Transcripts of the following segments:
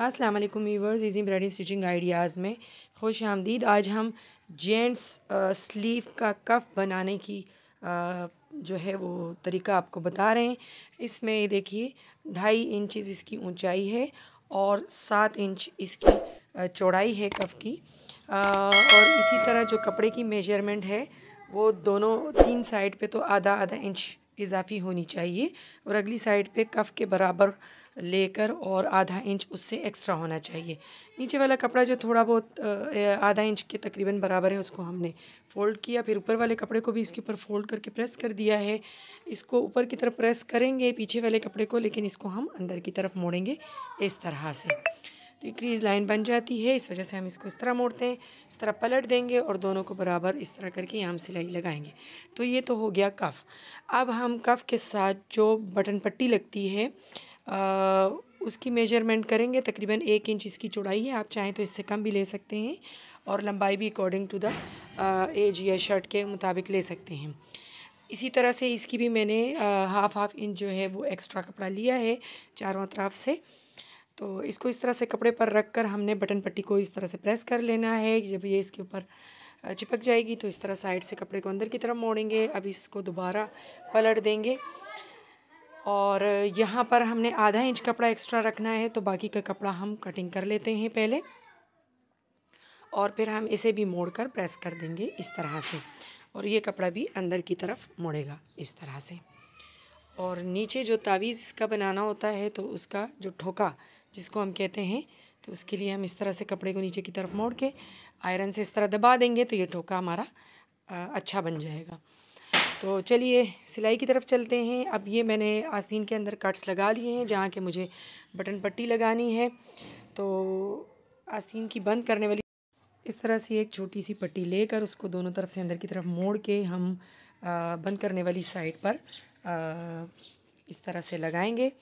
अस्सलाम वालेकुम viewers easy braiding stitching ideas में खुश आमदीद आज हम जेंट्स स्लीव का कफ बनाने की आ, जो है वो तरीका आपको बता रहे हैं इसमें देखिए ढाई इंचज़ इसकी ऊंचाई है और सात इंच इसकी चौड़ाई है कफ की आ, और इसी तरह जो कपड़े की मेजरमेंट है वो दोनों तीन साइड पे तो आधा आधा इंच इजाफी होनी चाहिए और अगली साइड पे कफ के बराबर लेकर और आधा इंच उससे एक्स्ट्रा होना चाहिए नीचे वाला कपड़ा जो थोड़ा बहुत आधा इंच के तकरीबन बराबर है उसको हमने फ़ोल्ड किया फिर ऊपर वाले कपड़े को भी इसके ऊपर फ़ोल्ड करके प्रेस कर दिया है इसको ऊपर की तरफ प्रेस करेंगे पीछे वाले कपड़े को लेकिन इसको हम अंदर की तरफ मोड़ेंगे इस तरह से तो क्रीज लाइन बन जाती है इस वजह से हम इसको इस तरह मोड़ते हैं इस तरह पलट देंगे और दोनों को बराबर इस तरह करके यहाँ सिलाई लगाएंगे तो ये तो हो गया कफ़ अब हम कफ़ के साथ जो बटन पट्टी लगती है उसकी मेजरमेंट करेंगे तकरीबन एक इंच इसकी चौड़ाई है आप चाहें तो इससे कम भी ले सकते हैं और लंबाई भी अकॉर्डिंग टू द एज या शर्ट के मुताबिक ले सकते हैं इसी तरह से इसकी भी मैंने हाफ़ हाफ़ इंच जो है वो एक्स्ट्रा कपड़ा लिया है चारों तरफ से तो इसको इस तरह से कपड़े पर रख कर हमने बटन पट्टी को इस तरह से प्रेस कर लेना है जब ये इसके ऊपर चिपक जाएगी तो इस तरह साइड से कपड़े को अंदर की तरफ मोड़ेंगे अब इसको दोबारा पलट देंगे और यहाँ पर हमने आधा इंच कपड़ा एक्स्ट्रा रखना है तो बाकी का कपड़ा हम कटिंग कर लेते हैं पहले और फिर हम इसे भी मोड़ कर प्रेस कर देंगे इस तरह से और ये कपड़ा भी अंदर की तरफ मोड़ेगा इस तरह से और नीचे जो तावीज़ इसका बनाना होता है तो उसका जो ठोका जिसको हम कहते हैं तो उसके लिए हम इस तरह से कपड़े को नीचे की तरफ मोड़ के आयरन से इस तरह दबा देंगे तो ये ठोका हमारा अच्छा बन जाएगा तो चलिए सिलाई की तरफ चलते हैं अब ये मैंने आस्तीन के अंदर कट्स लगा लिए हैं जहाँ के मुझे बटन पट्टी लगानी है तो आस्तीन की बंद करने वाली इस तरह से एक छोटी सी पट्टी लेकर उसको दोनों तरफ से अंदर की तरफ मोड़ के हम बंद करने वाली साइड पर इस तरह से लगाएंगे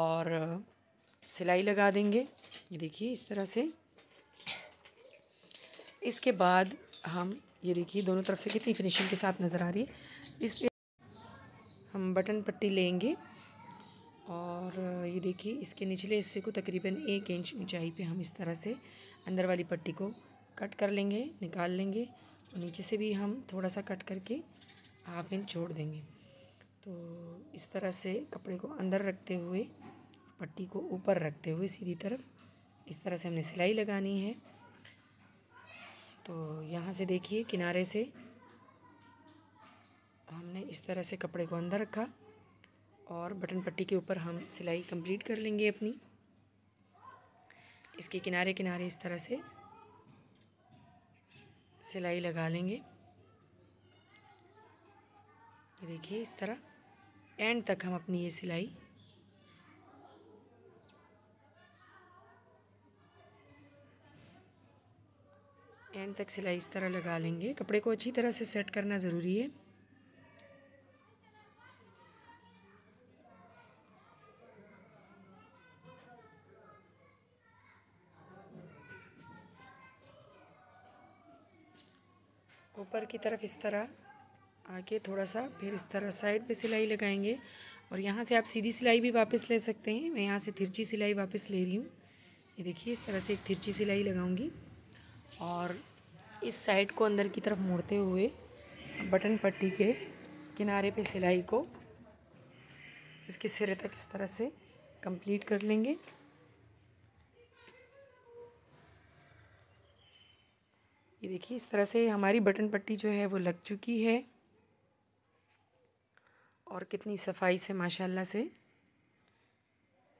और सिलाई लगा देंगे ये देखिए इस तरह से इसके बाद हम ये देखिए दोनों तरफ से कितनी फिनिशिंग के साथ नज़र आ रही है इस हम बटन पट्टी लेंगे और ये देखिए इसके निचले हिस्से को तकरीबन एक इंच ऊंचाई पे हम इस तरह से अंदर वाली पट्टी को कट कर लेंगे निकाल लेंगे और नीचे से भी हम थोड़ा सा कट करके हाफ इंच छोड़ देंगे तो इस तरह से कपड़े को अंदर रखते हुए पट्टी को ऊपर रखते हुए सीधी तरफ इस तरह से हमने सिलाई लगानी है तो यहाँ से देखिए किनारे से हमने इस तरह से कपड़े को अंदर रखा और बटन पट्टी के ऊपर हम सिलाई कंप्लीट कर लेंगे अपनी इसके किनारे किनारे इस तरह से सिलाई लगा लेंगे ये देखिए इस तरह एंड तक हम अपनी ये सिलाई एंड तक सिलाई इस तरह लगा लेंगे कपड़े को अच्छी तरह से सेट करना ज़रूरी है ऊपर की तरफ इस तरह आके थोड़ा सा फिर इस तरह साइड पे सिलाई लगाएंगे और यहाँ से आप सीधी सिलाई भी वापस ले सकते हैं मैं यहाँ से तिरछी सिलाई वापस ले रही हूँ ये देखिए इस तरह से एक तिरछी सिलाई लगाऊंगी और इस साइड को अंदर की तरफ मोड़ते हुए बटन पट्टी के किनारे पे सिलाई को उसके सिरे तक इस तरह से कंप्लीट कर लेंगे ये देखिए इस तरह से हमारी बटन पट्टी जो है वो लग चुकी है और कितनी सफाई से माशाल्लाह से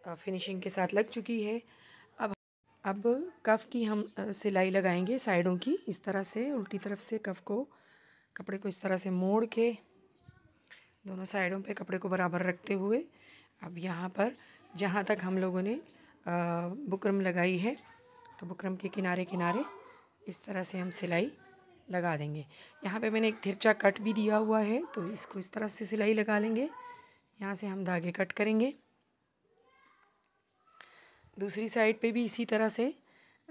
फिनिशिंग के साथ लग चुकी है अब अब कफ़ की हम सिलाई लगाएंगे साइडों की इस तरह से उल्टी तरफ से कफ़ को कपड़े को इस तरह से मोड़ के दोनों साइडों पे कपड़े को बराबर रखते हुए अब यहाँ पर जहाँ तक हम लोगों ने बुकरम लगाई है तो बुकरम के किनारे किनारे इस तरह से हम सिलाई लगा देंगे यहाँ पे मैंने एक थिरचा कट भी दिया हुआ है तो इसको इस तरह से सिलाई लगा लेंगे यहाँ से हम धागे कट करेंगे दूसरी साइड पे भी इसी तरह से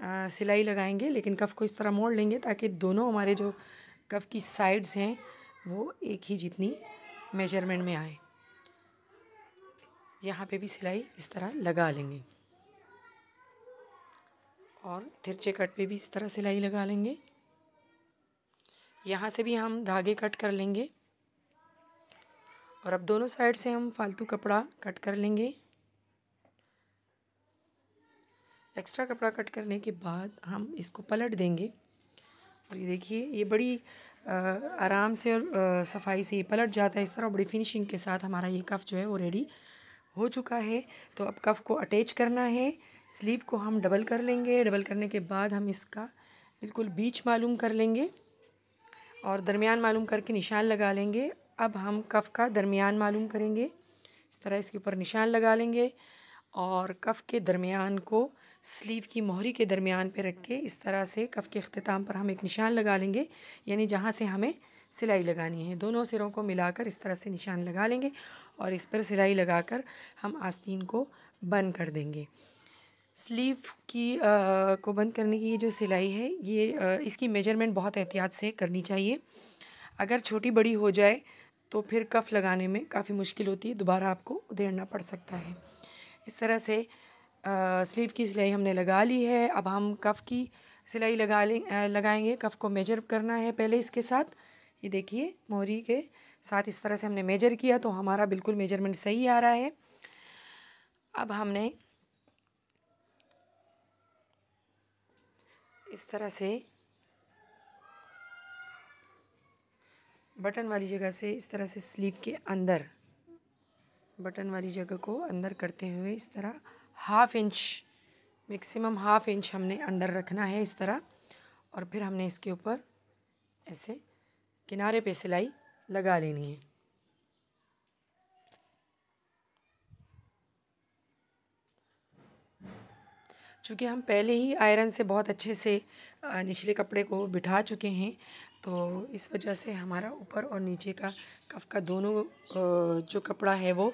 आ, सिलाई लगाएंगे लेकिन कफ को इस तरह मोड़ लेंगे ताकि दोनों हमारे जो कफ की साइड्स हैं वो एक ही जितनी मेजरमेंट में आए यहाँ पे भी सिलाई इस तरह लगा लेंगे और तिरछे कट पे भी इस तरह सिलाई लगा लेंगे यहाँ से भी हम धागे कट कर लेंगे और अब दोनों साइड से हम फालतू कपड़ा कट कर लेंगे एक्स्ट्रा कपड़ा कट करने के बाद हम इसको पलट देंगे और ये देखिए ये बड़ी आ, आराम से और सफाई से ये पलट जाता है इस तरह बड़ी फिनिशिंग के साथ हमारा ये कफ़ जो है वो रेडी हो चुका है तो अब कफ़ को अटैच करना है स्लीव को हम डबल कर लेंगे डबल करने के बाद हम इसका बिल्कुल बीच मालूम कर लेंगे और दरमियान मालूम करके निशान लगा लेंगे अब हम कफ का दरमियान मालूम करेंगे इस तरह इसके ऊपर निशान लगा लेंगे और कफ के दरमियान को स्लीव की मोहरी के दरमियान पे रख के इस तरह से कफ के अख्ताम पर हम एक निशान लगा लेंगे यानी जहाँ से हमें सिलाई लगानी है दोनों सिरों को मिलाकर इस तरह से निशान लगा लेंगे और इस पर सिलाई लगाकर हम आस्तीन को बंद कर देंगे स्लीव की आ, को बंद करने की ये जो सिलाई है ये आ, इसकी मेजरमेंट बहुत एहतियात से करनी चाहिए अगर छोटी बड़ी हो जाए तो फिर कफ़ लगाने में काफ़ी मुश्किल होती है दोबारा आपको उधेड़ना पड़ सकता है इस तरह से आ, स्लीव की सिलाई हमने लगा ली है अब हम कफ़ की सिलाई लगा लें लगाएंगे कफ़ को मेजर करना है पहले इसके साथ ये देखिए मोहरी के साथ इस तरह से हमने मेजर किया तो हमारा बिल्कुल मेजरमेंट सही आ रहा है अब हमने इस तरह से बटन वाली जगह से इस तरह से स्लीव के अंदर बटन वाली जगह को अंदर करते हुए इस तरह half inch maximum half inch हमने अंदर रखना है इस तरह और फिर हमने इसके ऊपर ऐसे किनारे पे सिलाई लगा लेनी है चूँकि हम पहले ही आयरन से बहुत अच्छे से निचले कपड़े को बिठा चुके हैं तो इस वजह से हमारा ऊपर और नीचे का कफ का दोनों जो कपड़ा है वो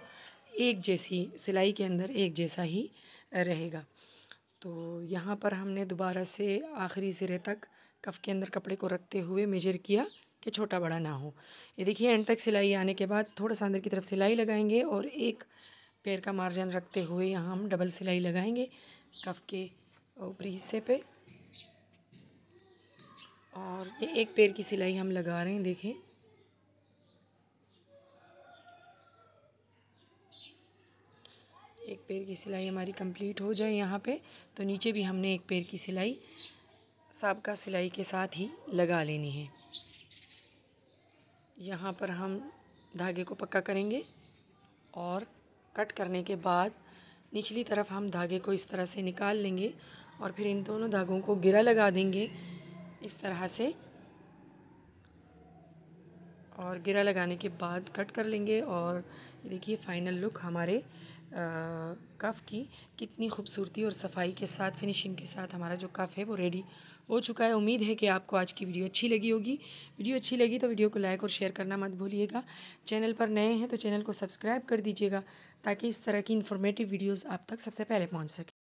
एक जैसी सिलाई के अंदर एक जैसा ही रहेगा तो यहाँ पर हमने दोबारा से आखिरी सिरे तक कफ के अंदर कपड़े को रखते हुए मेजर किया कि छोटा बड़ा ना हो ये देखिए एंड तक सिलाई आने के बाद थोड़ा सा अंदर की तरफ सिलाई लगाएंगे और एक पैर का मार्जिन रखते हुए यहाँ हम डबल सिलाई लगाएंगे कफ के ऊपरी हिस्से पे और ये एक पैर की सिलाई हम लगा रहे हैं देखें एक पैर की सिलाई हमारी कंप्लीट हो जाए यहाँ पे तो नीचे भी हमने एक पैर की सिलाई सबका सिलाई के साथ ही लगा लेनी है यहाँ पर हम धागे को पक्का करेंगे और कट करने के बाद निचली तरफ हम धागे को इस तरह से निकाल लेंगे और फिर इन दोनों धागों को गिरा लगा देंगे इस तरह से और गिरा लगाने के बाद कट कर लेंगे और देखिए फाइनल लुक हमारे कफ़ की कितनी खूबसूरती और सफाई के साथ फिनिशिंग के साथ हमारा जो कफ़ है वो रेडी हो चुका है उम्मीद है कि आपको आज की वीडियो अच्छी लगी होगी वीडियो अच्छी लगी तो वीडियो को लाइक और शेयर करना मत भूलिएगा चैनल पर नए हैं तो चैनल को सब्सक्राइब कर दीजिएगा ताकि इस तरह की इन्फॉर्मेटिव वीडियोस आप तक सबसे पहले पहुंच सके